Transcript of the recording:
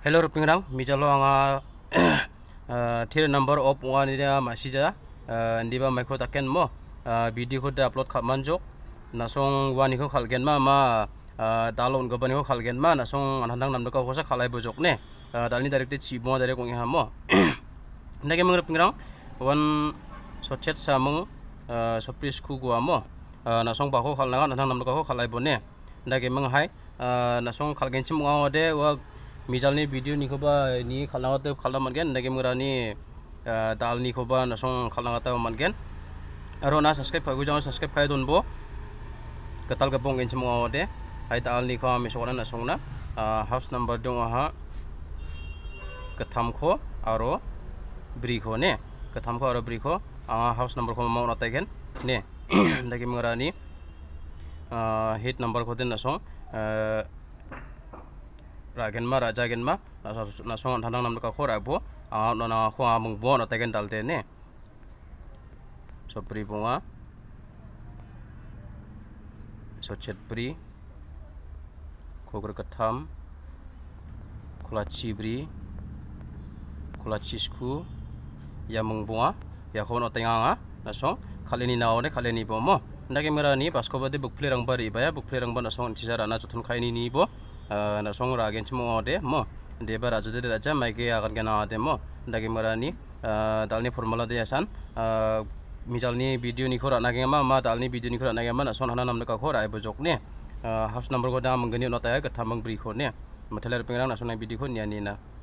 hello pingram mijalo anga eh, tier number of one ida masija eh, ndiba maikho taken mo eh, video khoda upload manjok. nasong wani kho khalgen ma ma dalon gobani kho khalgen ma nasong anhandang namdo ka khosa bojok ne dalni direct chibmo direct ngi ha mo nage mangra pingram wan sochet samung sopris khu gwa mo nasong ba kho khalna anhandang namdo ka kho khalai bo ne mang hai nasong khalgen chim ngao মিজাল video নিখোবা নি খালনাঙাতে খালাম মানগেন নাকি মোরা নি তাল নিখোবা নসং খালনাঙাতে মানগেন আর না সাবস্ক্রাইব ফাইব যাও সাবস্ক্রাইব ফাই দনবো কতাল গপং ইঞ্চ মঙ্গে হাই তাল নিখো আমি সকলে নসং না হাউস নাম্বার দো আহা কথামখো আরো ব্রিখো নে কথামখো আরো ব্রিখো আহা হাউস নাম্বার খো মাও নাতাইগেন নে নাকি মোরা নি হিট নাম্বার খোদে নসং ragen ma raja gen ma na so na nam ka khora bo a no na a amung bo na gen dal te ne so pri bunga so chet pri khogr katham khula chi bri khula chi sku ya mung bo ya khon nga na o ne naone ni bo mo ndage mera ni baskobade bukple rang bari ba ya bukple rang ba na song jara na chuthun khaini ni bo na song ra gen chmo de mo de ba ra ju de ra cha mai ge agan ge na mo da ge mara ni dal eh, ni formula de asan eh, mijal ni video ni khora na ge ma ma dal ni video ni khora na ge ma na son hana nam ka khora ai eh, bojok ne house number ko da mang ge ni no ta ga thamang bri khone mathalar pengrang na sonai video ni ani na